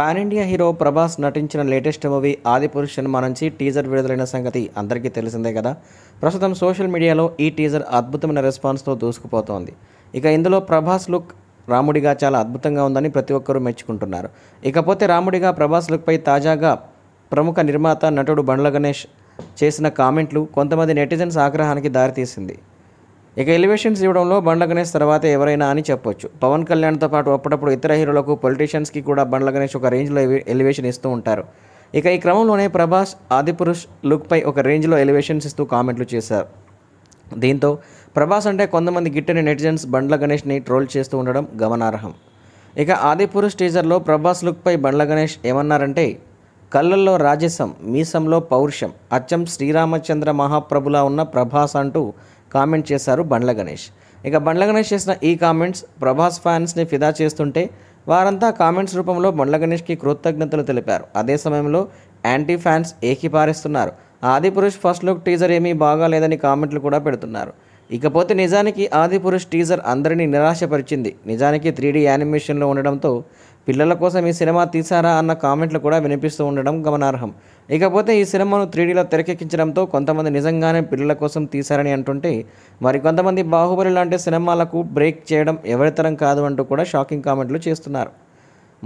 pan India hero Prabhas నటించిన latest movie Adipurush cinema నుంచి teaser విడుదలైన సంగతి అందరికీ తెలిసిందే కదా ప్రస్తుతం సోషల్ మీడియాలో ఈ టీజర్ అద్భుతమైన రెస్పాన్స్తో దూసుకుపోతోంది ఇక ఇందులో ప్రభాస్ లుక్ రాముడిగా చాలా అద్భుతంగా ఉందని ప్రతి ఒక్కరూ మెచ్చుకుంటున్నారు ఇకపోతే రాముడిగా ప్రభాస్ లుక్పై తాజాగా ప్రముఖ నిర్మాత నటుడు బండ్ల గణేష్ చేసిన కామెంట్లు కొంతమంది నెటిజన్స్ ఆగ్రహానికి దారితీసింది ఇక ఎలివేషన్స్ ఇవ్వడంలో బండ్ల గణేష్ తర్వాత ఎవరైనా అని చెప్పొచ్చు పవన్ కళ్యాణ్తో పాటు అప్పుడప్పుడు ఇతర హీరోలకు పొలిటీషియన్స్కి కూడా బండ్ల గణేష్ ఒక రేంజ్లో ఎలివేషన్ ఇస్తూ ఉంటారు ఇక ఈ క్రమంలోనే ప్రభాస్ ఆదిపురుష్ లుక్పై ఒక రేంజ్లో ఎలివేషన్స్ ఇస్తూ కామెంట్లు చేశారు దీంతో ప్రభాస్ అంటే కొంతమంది గిట్టని నెటిజన్స్ బండ్ల గణేష్ని ట్రోల్ చేస్తూ ఉండడం గమనార్హం ఇక ఆదిపురుష్ టీజర్లో ప్రభాస్ లుక్పై బండ్ల గణేష్ ఏమన్నారంటే కళ్ళల్లో రాజసం మీసంలో పౌరుషం అచ్చం శ్రీరామచంద్ర మహాప్రభులా ఉన్న ప్రభాస్ అంటూ కామెంట్ చేశారు బండ్ల గణేష్ ఇక బండ్ల గణేష్ చేసిన ఈ కామెంట్స్ ప్రభాస్ ఫ్యాన్స్ని ఫిదా చేస్తుంటే వారంతా కామెంట్స్ రూపంలో బండ్ల గణేష్కి కృతజ్ఞతలు తెలిపారు అదే సమయంలో యాంటీ ఫ్యాన్స్ ఏకిపారేస్తున్నారు ఆదిపురుష్ ఫస్ట్ లుక్ టీజర్ ఏమీ బాగాలేదని కామెంట్లు కూడా పెడుతున్నారు ఇకపోతే నిజానికి ఆదిపురుష్ టీజర్ అందరినీ నిరాశపరిచింది నిజానికి త్రీడీ యానిమేషన్లో ఉండడంతో పిల్లల కోసం ఈ సినిమా తీసారా అన్న కామెంట్లు కూడా వినిపిస్తూ ఉండడం గమనార్హం ఇకపోతే ఈ సినిమాను త్రీడీలో తెరకెక్కించడంతో కొంతమంది నిజంగానే పిల్లల కోసం తీశారని అంటుంటే మరికొంతమంది బాహుబలి లాంటి సినిమాలకు బ్రేక్ చేయడం ఎవరితరం కాదు అంటూ కూడా షాకింగ్ కామెంట్లు చేస్తున్నారు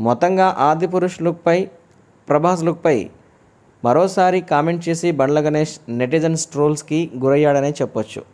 మొత్తంగా ఆది పురుష్ లుక్పై ప్రభాస్ లుక్పై మరోసారి కామెంట్ చేసి బండ్ల గణేష్ నెటిజన్స్ ట్రోల్స్కి గురయ్యాడనే చెప్పొచ్చు